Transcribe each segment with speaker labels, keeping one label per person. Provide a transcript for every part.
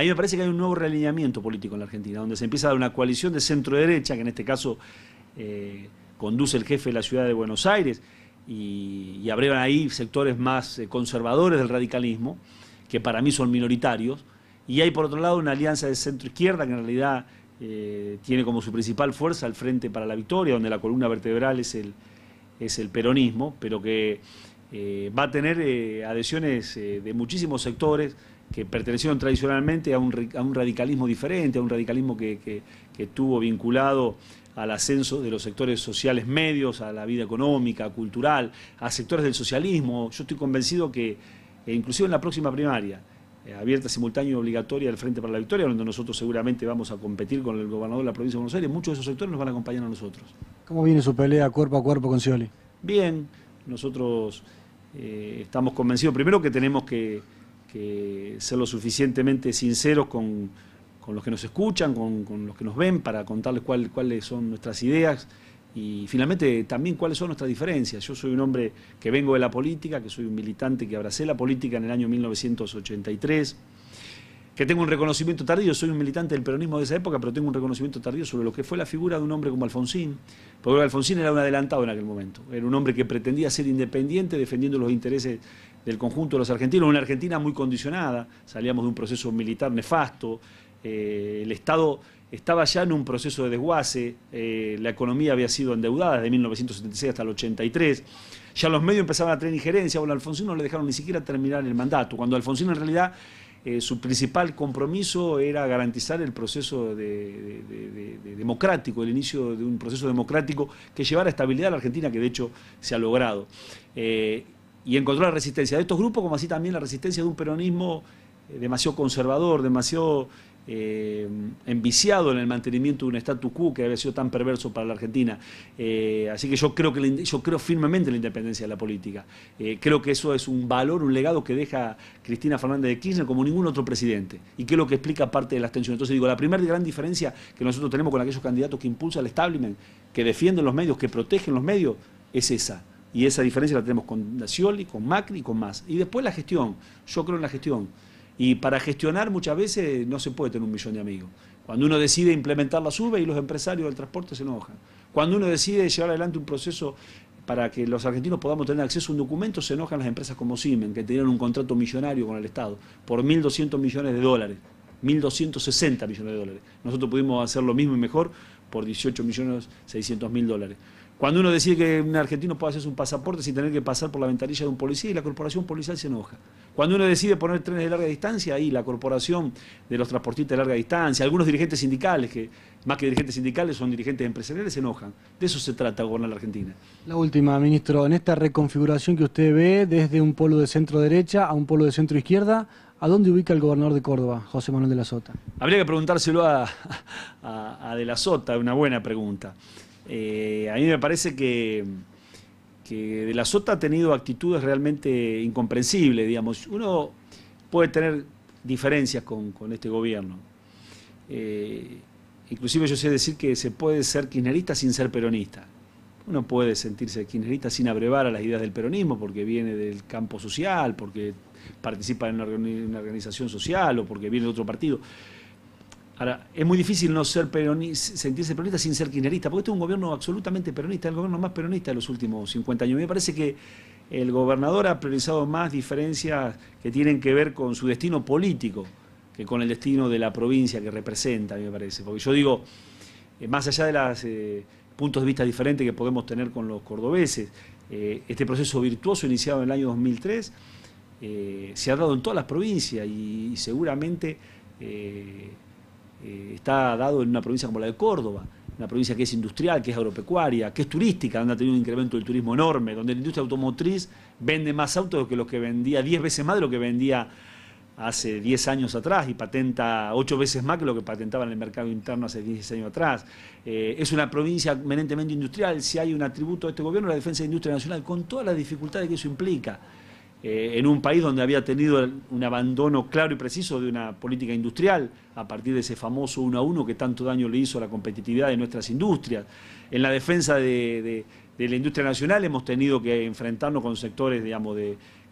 Speaker 1: mí me parece que hay un nuevo realineamiento político en la Argentina, donde se empieza a dar una coalición de centro-derecha, que en este caso eh, conduce el jefe de la ciudad de Buenos Aires, y, y ahí sectores más eh, conservadores del radicalismo, que para mí son minoritarios, y hay por otro lado una alianza de centro-izquierda que en realidad eh, tiene como su principal fuerza el Frente para la Victoria, donde la columna vertebral es el, es el peronismo, pero que va a tener adhesiones de muchísimos sectores que pertenecieron tradicionalmente a un, radicalismo diferente, a un radicalismo que, estuvo vinculado al ascenso de los sectores sociales medios, a la vida económica, cultural, a sectores del socialismo. Yo estoy convencido que, eh, inclusive en la próxima primaria, eh, abierta, simultánea y obligatoria del Frente para la Victoria, donde nosotros seguramente vamos a competir con el gobernador de la provincia de Buenos Aires, muchos de esos sectores nos van a acompañar a nosotros. ¿Cómo viene su pelea cuerpo a cuerpo con Scioli? Bien, nosotros eh, estamos convencidos primero que tenemos que que ser lo suficientemente sinceros con, los que nos escuchan, con, los que nos ven, para contarles cuál, cuáles son nuestras ideas y finalmente también cuáles son nuestras diferencias. Yo soy un hombre que vengo de la política, que soy un militante que abracé la política en el año 1983, que tengo un reconocimiento tardío, soy un militante del peronismo de esa época, pero tengo un reconocimiento tardío sobre lo que fue la figura de un hombre como Alfonsín, porque Alfonsín era un adelantado en aquel momento, era un hombre que pretendía ser independiente defendiendo los intereses del conjunto de los argentinos, una Argentina muy condicionada, salíamos de un proceso militar nefasto, eh, el Estado estaba ya en un proceso de desguace, eh, la economía había sido endeudada desde 1976 hasta el 83, ya los medios empezaban a tener injerencia, bueno, a Alfonsín no le dejaron ni siquiera terminar el mandato, cuando Alfonsín en realidad eh, su principal compromiso era garantizar el proceso democrático, el inicio de un proceso democrático que llevara estabilidad a la Argentina, que de hecho se ha logrado y encontró la resistencia de estos grupos, como así también la resistencia de un peronismo eh, demasiado conservador, demasiado eh, enviciado en el mantenimiento de un statu quo que había sido tan perverso para la Argentina. Eh, así que yo creo, que yo creo firmemente en la independencia de la política. creo que eso es un valor, un legado que deja Cristina Fernández de Kirchner como ningún otro presidente. Y que es lo que explica parte de las tensiones. Entonces digo, la primera gran diferencia que nosotros tenemos con aquellos candidatos que impulsa el establishment, que defienden los medios, que protegen los medios, es esa y esa diferencia la tenemos con Nacioli, con Macri y con más. Y después la gestión. Yo creo en la gestión. Y para gestionar muchas veces no se puede tener un millón de amigos. Cuando uno decide implementar la sube y los empresarios del transporte se enojan. Cuando uno decide llevar adelante un proceso para que los argentinos podamos tener acceso a un documento, se enojan las empresas como Siemens, que tenían un contrato millonario con el Estado, por 1.200 millones de dólares, 1.260 millones de dólares. Nosotros pudimos hacer lo mismo y mejor por 18 millones mil dólares. Cuando uno decide que un argentino puede hacer un pasaporte sin tener que pasar por la ventanilla de un policía y la corporación policial se enoja. Cuando uno decide poner trenes de larga distancia, ahí la corporación de los transportistas de larga distancia, algunos dirigentes sindicales, que más que dirigentes sindicales son dirigentes empresariales, se enojan. De eso se trata gobernar la Argentina. La última, ministro, en esta reconfiguración que usted ve desde un polo de centro derecha a un polo de centro izquierda, ¿A dónde ubica el gobernador de Córdoba, José Manuel de la Sota? Habría que preguntárselo a de la Sota, una buena pregunta. Eh, a mí me parece que, De la Sota ha tenido actitudes realmente incomprensibles, digamos. Uno puede tener diferencias con, este gobierno. Eh, inclusive yo sé decir que se puede ser kirchnerista sin ser peronista. Uno puede sentirse kirchnerista sin abrevar a las ideas del peronismo porque viene del campo social, porque participa en una organización social o porque viene de otro partido. Ahora, es muy difícil no ser peronista, sentirse peronista sin ser kirchnerista, porque este es un gobierno absolutamente peronista, el gobierno más peronista de los últimos 50 años. Me parece que el gobernador ha priorizado más diferencias que tienen que ver con su destino político que con el destino de la provincia que representa, me parece. Porque yo digo, eh, más allá de los eh, puntos de vista diferentes que podemos tener con los cordobeses, eh, este proceso virtuoso iniciado en el año 2003 se ha dado en todas las provincias y seguramente eh, está dado en una provincia como la de Córdoba, una provincia que es industrial, que es agropecuaria, que es turística, donde ha tenido un incremento del turismo enorme, donde la industria automotriz vende más autos que los que vendía, 10 veces más de lo que vendía hace 10 años atrás y patenta 8 veces más que lo que patentaba en el mercado interno hace 10 años atrás. Eh, es una provincia eminentemente industrial, si hay un atributo de este gobierno, la defensa de la industria nacional, con todas las dificultades que eso implica. Eh, en un país donde había tenido un abandono claro y preciso de una política industrial a partir de ese famoso uno a uno que tanto daño le hizo a la competitividad de nuestras industrias. En la defensa de, la industria nacional hemos tenido que enfrentarnos con sectores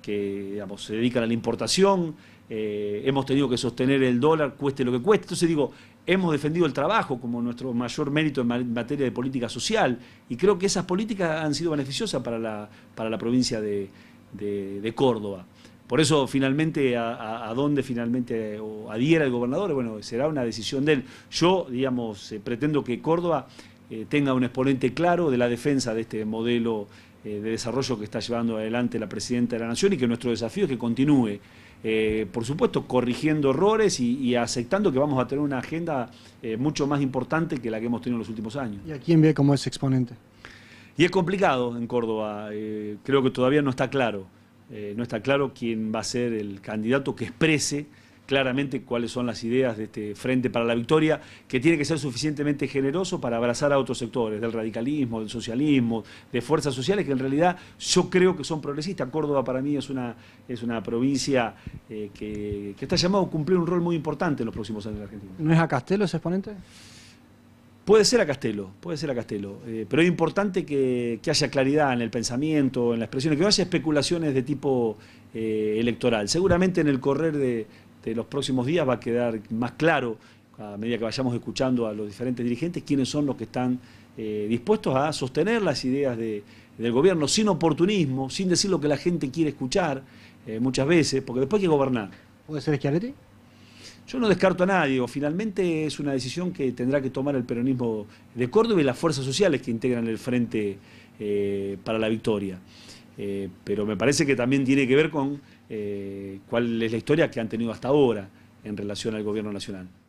Speaker 1: que se dedican a la importación, eh, hemos tenido que sostener el dólar, cueste lo que cueste. Entonces digo, hemos defendido el trabajo como nuestro mayor mérito en materia de política social y creo que esas políticas han sido beneficiosas para la provincia de de, Córdoba. Por eso, finalmente, a, dónde finalmente adhiera el gobernador, bueno, será una decisión de él. Yo, digamos, eh, pretendo que Córdoba eh, tenga un exponente claro de la defensa de este modelo eh, de desarrollo que está llevando adelante la Presidenta de la Nación y que nuestro desafío es que continúe. por supuesto, corrigiendo errores y, y, aceptando que vamos a tener una agenda mucho más importante que la que hemos tenido en los últimos años. ¿Y a quién ve como es exponente? Y es complicado en Córdoba, eh, creo que todavía no está claro, eh, no está claro quién va a ser el candidato que exprese claramente cuáles son las ideas de este Frente para la Victoria, que tiene que ser suficientemente generoso para abrazar a otros sectores, del radicalismo, del socialismo, de fuerzas sociales, que en realidad yo creo que son progresistas. Córdoba para mí es una, es una provincia eh, que, está llamado a cumplir un rol muy importante en los próximos años de Argentina. ¿No es a Castelo ese exponente? Puede ser a Castelo, puede ser a Castelo, eh, pero es importante que, haya claridad en el pensamiento, en las expresiones, que no haya especulaciones de tipo eh, electoral. Seguramente en el correr de, los próximos días va a quedar más claro, a medida que vayamos escuchando a los diferentes dirigentes, quiénes son los que están eh, dispuestos a sostener las ideas del gobierno sin oportunismo, sin decir lo que la gente quiere escuchar muchas veces, porque después hay que gobernar. ¿Puede ser Schiaretti? Yo no descarto a nadie, finalmente es una decisión que tendrá que tomar el peronismo de Córdoba y las fuerzas sociales que integran el frente eh, para la victoria. Eh, pero me parece que también tiene que ver con eh, cuál es la historia que han tenido hasta ahora en relación al gobierno nacional.